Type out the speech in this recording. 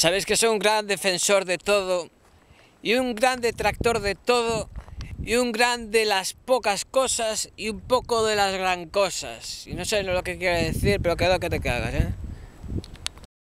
Sabéis que soy un gran defensor de todo y un gran detractor de todo y un gran de las pocas cosas y un poco de las gran cosas. Y no sé lo que quiere decir, pero quedo que te cagas, ¿eh?